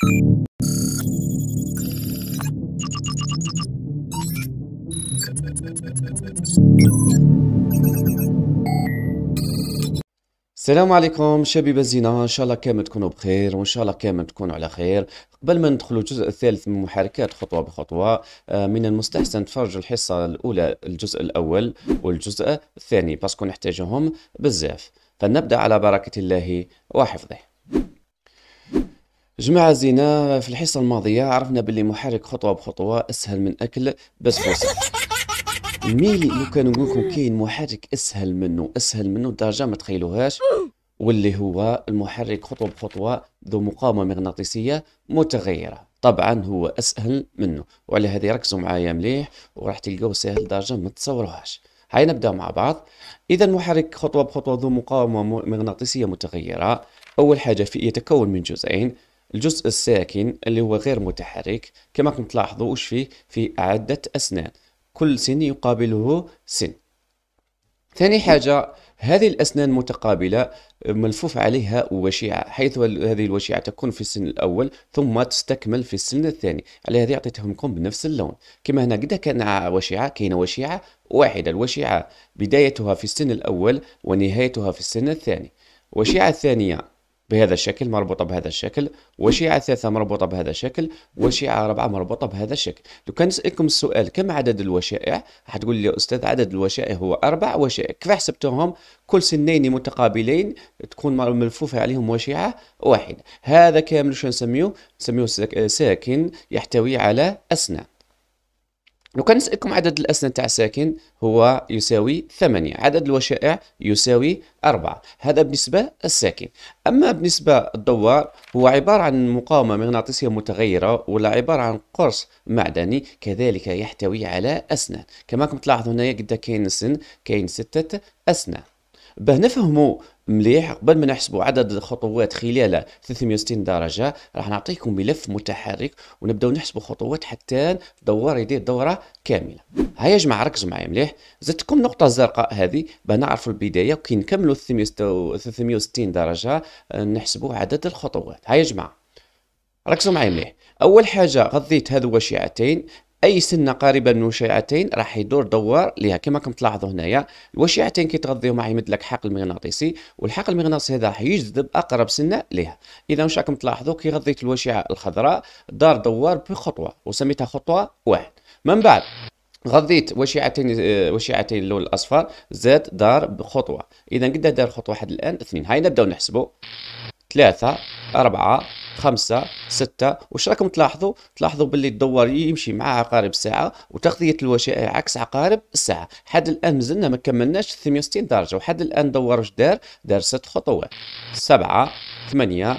السلام عليكم شبيبة الزينه ان شاء الله كامل تكونوا بخير وان شاء الله كامل تكونوا على خير قبل ما ندخلوا الجزء الثالث من محركات خطوة بخطوة آه، من المستحسن تفرجوا الحصة الاولى الجزء الاول والجزء الثاني باسكو نحتاجهم بزاف فلنبدأ على بركة الله وحفظه جماعة زينة في الحصة الماضية عرفنا باللي محرك خطوة بخطوة أسهل من أكل بس بس ميلي لو كان نقول لكم كاين محرك أسهل منه أسهل منه درجة ما تخيلوهاش واللي هو المحرك خطوة بخطوة ذو مقاومة مغناطيسية متغيرة طبعا هو أسهل منه وعلى هذه ركزوا معايا مليح وراح تلقوه سهل درجة ما تصوروهاش هاي نبدأ مع بعض إذا محرك خطوة بخطوة ذو مقاومة مغناطيسية متغيرة أول حاجة في يتكون من جزئين الجزء الساكن اللي هو غير متحرك كما كنت تلاحظوا وش فيه في عدة أسنان كل سن يقابله سن ثاني حاجة هذه الأسنان متقابلة ملفوف عليها وشيعة حيث هذه الوشيعة تكون في السن الأول ثم تستكمل في السن الثاني على هذه أعطيتهم بنفس اللون كما هنا قد كان وشيعة كاين وشيعة واحدة الوشيعة بدايتها في السن الأول ونهايتها في السن الثاني وشيعة الثانية بهذا الشكل مربوطه بهذا الشكل وشيعه ثلاثه مربوطه بهذا الشكل وشيعه اربعه مربوطه بهذا الشكل لو كان نسالكم السؤال كم عدد الوشائع راح تقول لي استاذ عدد الوشائع هو اربع وشائع كيف حسبتهم كل سنين متقابلين تكون ملفوفه عليهم وشيعه واحده هذا كامل شو نسميه نسميه ساكن يحتوي على اسنان لو كان نسألكم عدد الأسنان تاع الساكن هو يساوي ثمانية عدد الوشائع يساوي أربعة هذا بالنسبة الساكن أما بالنسبة الدوار هو عبارة عن مقاومة مغناطيسية متغيرة ولا عبارة عن قرص معدني كذلك يحتوي على أسنان كما كنت تلاحظ هنا قد كاين سن كاين ستة أسنان باه نفهموا مليح قبل ما نحسبوا عدد الخطوات خلال 360 درجه راح نعطيكم ملف متحرك ونبداو نحسبوا خطوات حتى دوار يدير دوره كامله هيا يا جماعه ركزوا معايا مليح زدتكم نقطه زرقاء هذه باه نعرفوا البدايه وكي نكملوا 360 درجه آه، نحسبوا عدد الخطوات هيا يا جماعه ركزوا معايا مليح اول حاجه غضيت هذو وشيعتين اي سنه قريبه من وشيعتين راح يدور دوار ليها كما راكم تلاحظوا هنايا الوشيعتين كي تغذيهم راح يمد لك حقل مغناطيسي والحقل المغناطيسي هذا راح يجذب اقرب سنه ليها اذا واش راكم تلاحظوا كي غذيت الوشيعه الخضراء دار دوار بخطوه وسميتها خطوه واحد من بعد غذيت وشيعتين آه، وشيعتين اللون الاصفر زاد دار بخطوه اذا قد دار خطوه واحد الان اثنين هاي نبداو نحسبوا ثلاثة أربعة خمسة ستة واش راكم تلاحظوا تلاحظوا باللي الدوار يمشي مع عقارب الساعة وتغذية الوشائع عكس عقارب الساعة حد الآن مازلنا ما كملناش 68 درجة وحد الآن دوار واش دار دار ست خطوات سبعة ثمانية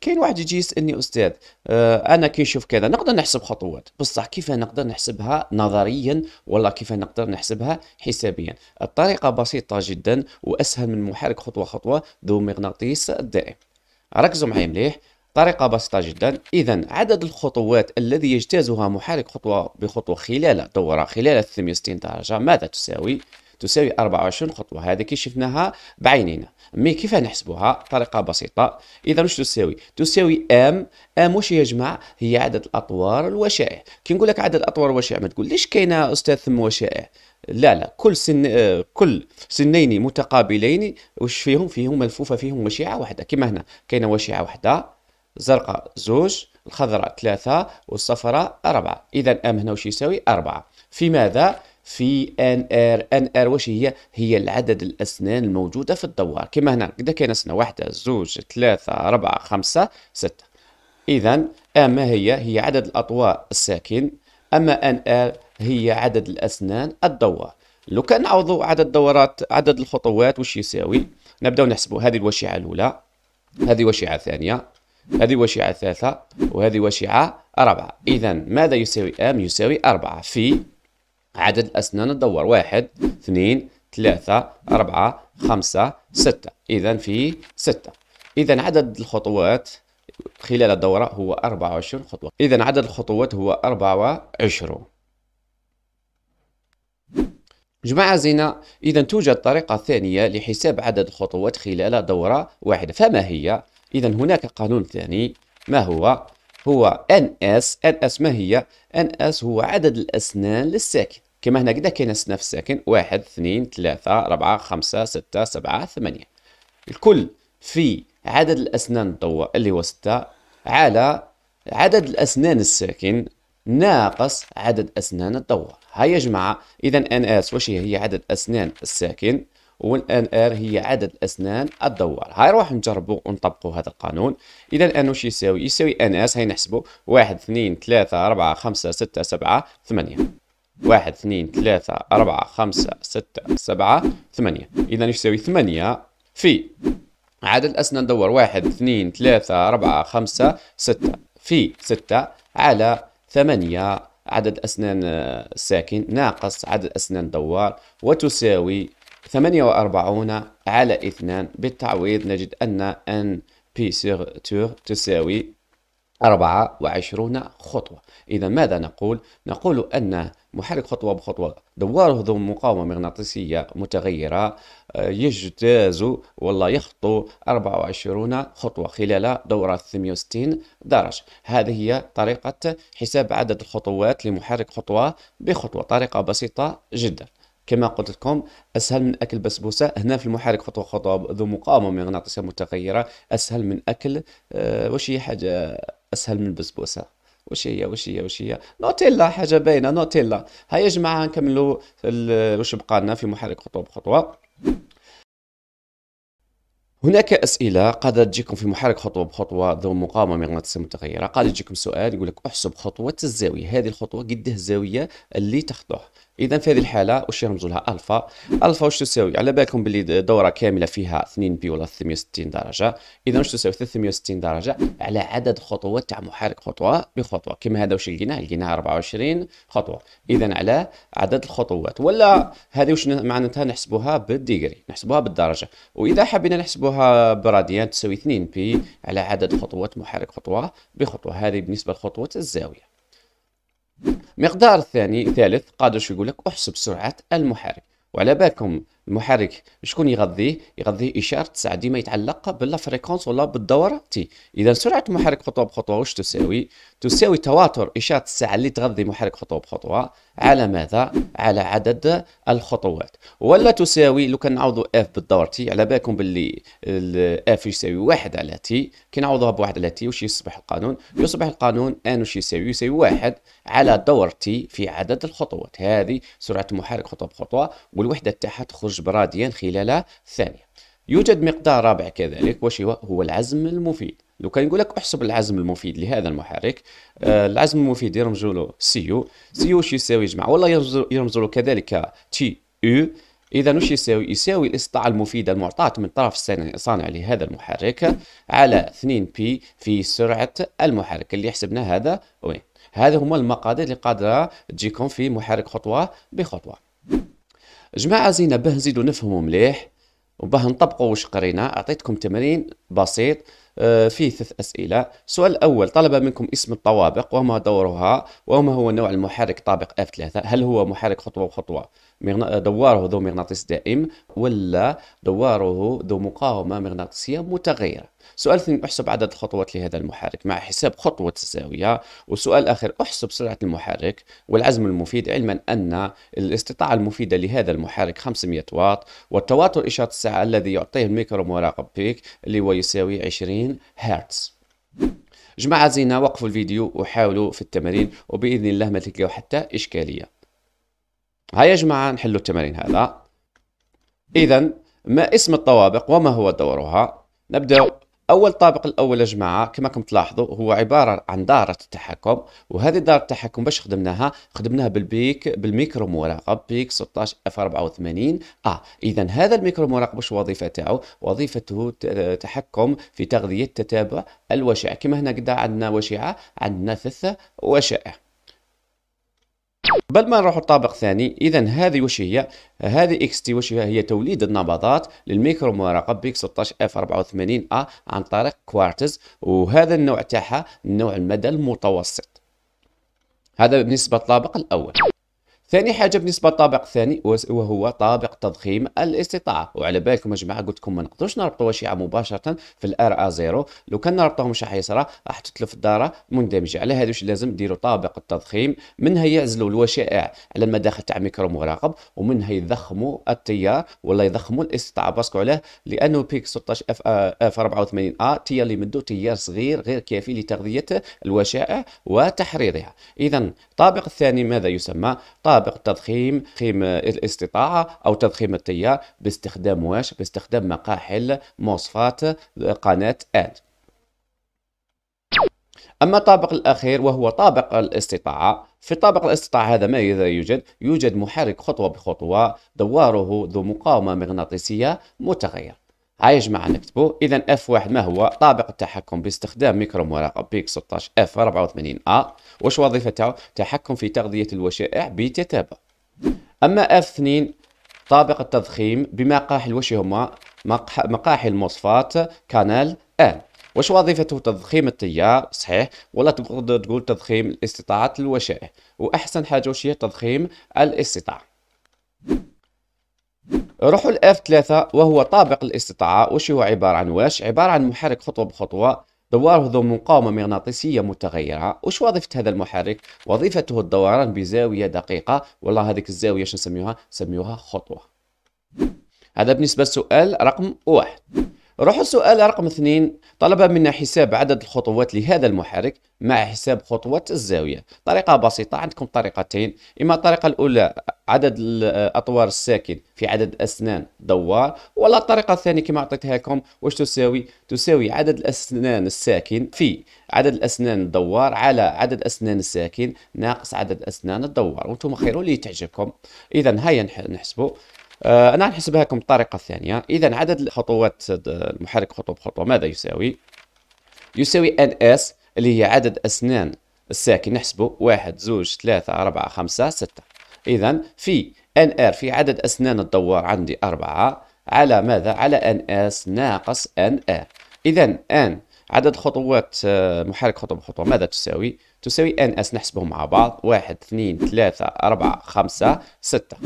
كاين واحد يجي يسالني استاذ آه انا كي نشوف كذا نقدر نحسب خطوات بصح كيف نقدر نحسبها نظريا ولا كيف نقدر نحسبها حسابيا الطريقه بسيطه جدا واسهل من محرك خطوه خطوه ذو مغناطيس دائم ركزوا معي مليح طريقة بسيطة جدا إذا عدد الخطوات الذي يجتازها محرك خطوة بخطوة خلال دورة خلال 360 درجة ماذا تساوي؟ تساوي 24 خطوه هذا كي شفناها بعينينا مي كيف نحسبوها طريقه بسيطه اذا مش تساوي تساوي ام ام واش يا جماعه هي عدد الاطوار الوشائع كي نقول لك عدد الاطوار الوشائع ما تقوليش كاينه استاذ ثم وشائع لا لا كل سن كل سنين متقابلين وش فيهم فيهم ملفوفه فيهم وشيعه واحده كما هنا كاينه وشيعه واحده زرقاء زوج الخضراء ثلاثة والصفراء أربعة إذا أم هنا وش يساوي أربعة في ماذا؟ في ان ار ان ار واش هي هي العدد الاسنان الموجوده في الدوار كما هنا كدا كاين اسنان واحده زوج ثلاثه اربعه خمسه سته اذا اما هي هي عدد الاطواء الساكن اما ان ار هي عدد الاسنان الدوار لو كان نعوضوا عدد دورات عدد الخطوات واش يساوي نبداو نحسبوا هذه الوشيعه الاولى هذه وشيعه ثانيه هذه وشيعه ثالثه وهذه وشيعه رابعه اذا ماذا يساوي ام يساوي أربعة في عدد الأسنان الدوار واحد اثنين ثلاثة أربعة خمسة ستة إذا في ستة إذا عدد الخطوات خلال الدورة هو 24 خطوة إذا عدد الخطوات هو 24 جماعة زينة إذا توجد طريقة ثانية لحساب عدد الخطوات خلال دورة واحدة فما هي؟ إذا هناك قانون ثاني ما هو؟ هو ان اس ان اس ما هي؟ ان اس هو عدد الأسنان للساكن كما هنا قد كاين أسنان في الساكن واحد اثنين ثلاثة أربعة خمسة ستة سبعة ثمانية الكل في عدد الأسنان مطوة اللي هو ستة على عدد الأسنان الساكن ناقص عدد أسنان الضوء هيا يا جماعة إذا ان اس واش هي عدد أسنان الساكن والان ار هي عدد الاسنان الدوار هاي نروح نجربوا ونطبقوا هذا القانون اذا الان واش يساوي يساوي ان اس هاي نحسبوا 1 2 3 4 5 6 7 8 واحد اثنين ثلاثة أربعة خمسة ستة سبعة ثمانية إذا يساوي ثمانية في عدد الأسنان الدوار واحد اثنين ثلاثة أربعة خمسة ستة في ستة على ثمانية عدد أسنان الساكن آه، ناقص عدد أسنان دوار وتساوي 48 على 2 بالتعويض نجد أن ان بي سيغ تور تساوي 24 خطوة إذا ماذا نقول؟ نقول أن محرك خطوة بخطوة دواره ذو مقاومة مغناطيسية متغيرة آه، يجتاز والله يخطو 24 خطوة خلال دورة 360 درجة هذه هي طريقة حساب عدد الخطوات لمحرك خطوة بخطوة طريقة بسيطة جدا كما قلت لكم اسهل من اكل بسبوسه هنا في المحرك خطوه خطوه ذو مقاومه مغناطيسيه متغيره اسهل من اكل أه واش هي حاجه اسهل من البسبوسه واش هي واش هي واش هي نوتيلا حاجه باينه نوتيلا هيا يا جماعه نكملوا واش بقى لنا في محرك خطوه بخطوه هناك أسئلة قد تجيكم في محرك خطوة بخطوة ذو مقاومة مغناطيسية متغيرة قد يجيكم سؤال يقول لك احسب خطوة الزاوية هذه الخطوة قده الزاوية اللي تخطوها، اذا في هذه الحاله واش يرمزوا لها الفا الفا واش تساوي على بالكم باللي دوره كامله فيها 2 بي ولا 360 درجه اذا واش تساوي 360 درجه على عدد خطوات تاع محرك خطوه بخطوه كما هذا واش لقيناه لقيناه 24 خطوه اذا على عدد الخطوات ولا هذه واش معناتها نحسبوها بالديجري نحسبوها بالدرجه واذا حبينا نحسبوها براديان تساوي 2 بي على عدد خطوات محرك خطوه بخطوه هذه بالنسبه لخطوه الزاويه مقدار الثاني ثالث قادر شو يقول لك احسب سرعة المحرك وعلى بالكم المحرك شكون يغذيه يغذيه اشاره الساعه ديما يتعلق باللا فريكونس ولا بالدوره تي اذا سرعه المحرك خطوه بخطوه واش تساوي تساوي تواتر اشاره الساعه اللي تغذي محرك خطوه بخطوه على ماذا على عدد الخطوات ولا تساوي لو كان نعوضوا اف بالدور تي على بالكم باللي اف يساوي واحد على تي كي نعوضوها بواحد على تي واش يصبح القانون يصبح القانون ان واش يساوي يساوي واحد على دور تي في عدد الخطوات هذه سرعه المحرك خطوه بخطوه والوحده تاعها تخرج يخرج براديا خلال ثانية يوجد مقدار رابع كذلك هو العزم المفيد لو كان يقول لك احسب العزم المفيد لهذا المحرك آه العزم المفيد يرمز له سيو سيو واش يساوي جمع والله يرمز له كذلك تي او اذا وش يساوي يساوي الاستطاعه المفيده المعطاه من طرف صانع لهذا المحرك على 2 بي في سرعه المحرك اللي حسبنا هذا وين هذا هما المقادير اللي قادره تجيكم في محرك خطوه بخطوه جماعة زينا به نزيدو نفهمو مليح وباه نطبقو واش قرينا أعطيتكم تمرين بسيط آه، فيه ثلاث أسئلة السؤال الأول طلب منكم اسم الطوابق وما دورها وما هو نوع المحرك طابق اف 3 هل هو محرك خطوة بخطوة آه، دواره ذو مغناطيس دائم ولا دواره ذو مقاومة مغناطيسية متغيرة سؤال ثاني احسب عدد الخطوات لهذا المحرك مع حساب خطوة الزاوية وسؤال آخر احسب سرعة المحرك والعزم المفيد علما أن الاستطاعة المفيدة لهذا المحرك 500 واط والتواتر إشارة الساعة الذي يعطيه الميكرو مراقب بيك اللي هو يساوي 20 هرتز جماعة زينة وقفوا الفيديو وحاولوا في التمارين وبإذن الله ما تلقاو حتى إشكالية هيا يا جماعة نحلوا التمارين هذا إذا ما اسم الطوابق وما هو دورها نبدأ اول طابق الاول يا جماعه كما راكم تلاحظوا هو عباره عن داره التحكم وهذه داره التحكم باش خدمناها خدمناها بالبيك بالميكرو مراقب بيك 16 اف 84 اه اذا هذا الميكرو مراقب واش الوظيفه تاعو وظيفته تحكم في تغذيه تتابع الوشائع كما هنا قد عندنا وشعه عندنا ثلاثه وشائع قبل ما نروح للطابق الثاني اذا هذه وش هي هذه اكس تي وش هي هي توليد النبضات للميكرو مراقب بيك 16 اف 84 ا عن طريق كوارتز وهذا النوع تاعها النوع المدى المتوسط هذا بالنسبه للطابق الاول ثاني حاجه بالنسبه للطابق الثاني وهو طابق تضخيم الاستطاعه وعلى بالكم يا جماعه قلت لكم ما نقدروش نربطوا شعاع مباشره في الار ا زيرو لو كان نربطوهم راح يصرى راح تتلف الداره مندمجه على هذا واش لازم ديروا طابق التضخيم منها يعزلوا الوشائع على المداخل تاع ميكرو مراقب ومنها يضخموا التيار ولا يضخموا الاستطاعه باسكو علاه لانه بيك 16 اف آه، اف 84 ا تيار اللي مدو تيار صغير غير كافي لتغذيه الوشائع وتحريرها اذا الطابق الثاني ماذا يسمى طابق سابق تضخيم تضخيم الاستطاعة أو تضخيم التيار باستخدام واش باستخدام مقاحل مواصفات قناة آد أما الطابق الأخير وهو طابق الاستطاعة في طابق الاستطاعة هذا ماذا يوجد؟ يوجد محرك خطوة بخطوة دواره ذو مقاومة مغناطيسية متغير عايش مع نكتبو اذا اف واحد ما هو طابق التحكم باستخدام ميكرو مراقب بيك 16 اف 84 ا واش وظيفته تحكم في تغذية الوشائع بتتابع اما اف 2 طابق التضخيم بمقاحل واش هما مقاحل الموصفات كانال ان واش وظيفته تضخيم التيار صحيح ولا تقدر تقول تضخيم استطاعه الوشائع واحسن حاجه واش هي تضخيم الاستطاعه روحوا الاف 3 وهو طابق الاستطاعة وش هو عبارة عن واش عبارة عن محرك خطوة بخطوة دواره ذو مقاومة مغناطيسية متغيرة وش وظيفة هذا المحرك وظيفته الدوران بزاوية دقيقة والله هذيك الزاوية شو نسميوها نسميوها خطوة هذا بالنسبة للسؤال رقم واحد روحوا السؤال رقم اثنين طلب منا حساب عدد الخطوات لهذا المحرك مع حساب خطوة الزاوية طريقة بسيطة عندكم طريقتين إما الطريقة الأولى عدد الأطوار الساكن في عدد أسنان دوار ولا الطريقة الثانية كما أعطيتها لكم واش تساوي تساوي عدد الأسنان الساكن في عدد الأسنان الدوار على عدد أسنان الساكن ناقص عدد أسنان الدوار وانتم خيروا لي تعجبكم إذا هيا نحسبوا آه، انا نحسبها لكم الطريقه الثانيه اذا عدد الخطوات آه، المحرك خطوه بخطوه ماذا يساوي يساوي ان اس اللي هي عدد اسنان الساكن نحسبه واحد زوج ثلاثة أربعة خمسة ستة إذا في ان ار في عدد أسنان الدوار عندي أربعة على ماذا؟ على ان اس ناقص ان ار إذا ان عدد خطوات آه، محرك خطوة بخطوة ماذا تساوي؟ تساوي ان اس نحسبهم مع بعض واحد اثنين ثلاثة أربعة خمسة ستة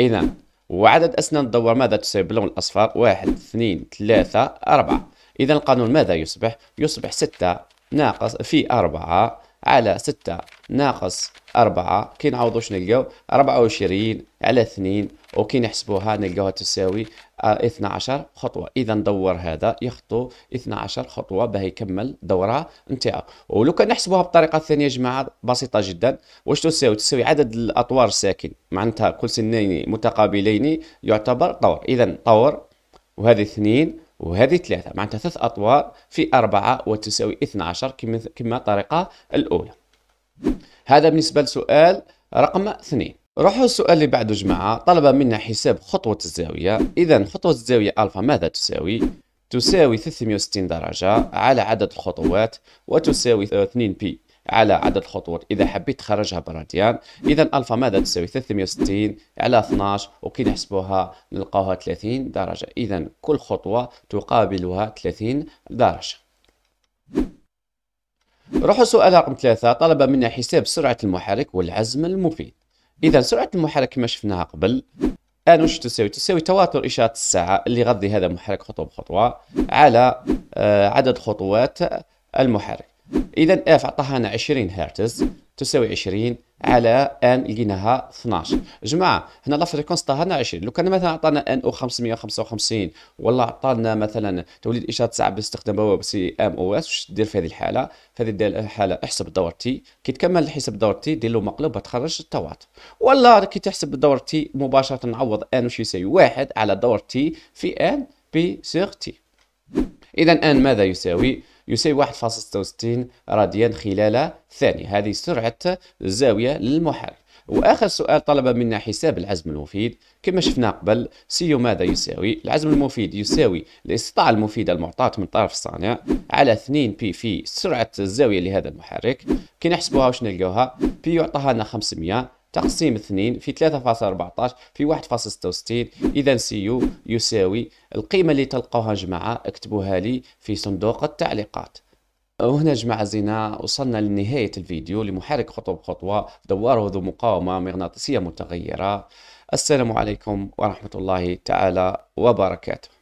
إذا وعدد أسنان الدوار ماذا تساوي باللون الأصفر واحد اثنين ثلاثة أربعة إذا القانون ماذا يصبح؟ يصبح ستة ناقص في أربعة على ستة ناقص أربعة كي نعوضو شنو نلقاو أربعة وعشرين على اثنين وكي نحسبوها نلقاوها تساوي 12 آه، خطوه اذا ندور هذا يخطو 12 خطوه باه يكمل دوره نتاعو ولو كان نحسبوها بطريقه ثانيه يا جماعه بسيطه جدا واش تساوي تساوي عدد الاطوار الساكن معناتها كل سنين متقابلين يعتبر طور اذا طور وهذه اثنين وهذه ثلاثة معناتها ثلاث أطوار في أربعة وتساوي 12 كما كما الطريقة الأولى هذا بالنسبة لسؤال رقم اثنين روحوا السؤال اللي بعده جماعة طلب منا حساب خطوة الزاوية إذا خطوة الزاوية ألفا ماذا تساوي؟ تساوي 360 درجة على عدد الخطوات وتساوي 2 بي على عدد الخطوات إذا حبيت تخرجها براديان إذا ألفا ماذا تساوي 360 على 12 وكي نحسبوها نلقاوها 30 درجة إذا كل خطوة تقابلها 30 درجة روحوا سؤال رقم ثلاثة طلب منا حساب سرعة المحرك والعزم المفيد اذا سرعه المحرك كما شفناها قبل الان وش تساوي؟ تساوي تواتر اشاره الساعه اللي يغذي هذا المحرك خطوه بخطوه على آه، عدد خطوات المحرك اذا اف اعطاها لنا 20 هرتز تساوي 20 على ان لقيناها 12 جماعه هنا لا فريكونس طاهرنا 20 لو كان مثلا عطانا ان او 555 ولا عطانا مثلا توليد اشاره ساعه باستخدام بوابه سي ام او اس واش دير في هذه الحاله في هذه الحاله احسب الدور تي كي تكمل حساب الدور تي دير له مقلب وتخرج التواتر ولا كي تحسب الدور تي مباشره نعوض ان واش يساوي واحد على دور تي في ان بي سيغ تي اذا ان ماذا يساوي يساوي 1.66 راديان خلال ثانية هذه سرعة الزاوية للمحرك واخر سؤال طلب منا حساب العزم المفيد كما شفنا قبل سيو ماذا يساوي العزم المفيد يساوي الاستطاعه المفيده المعطاه من طرف الصانع على 2 بي في سرعه الزاويه لهذا المحرك كي نحسبوها واش نلقاوها بي يعطاها لنا 500 تقسيم 2 في 3.14 في 1.66 إذا سيو يساوي القيمة اللي تلقاوها جماعة اكتبوها لي في صندوق التعليقات وهنا جماعة زينا وصلنا لنهاية الفيديو لمحرك خطوة بخطوة دواره ذو مقاومة مغناطيسية متغيرة السلام عليكم ورحمة الله تعالى وبركاته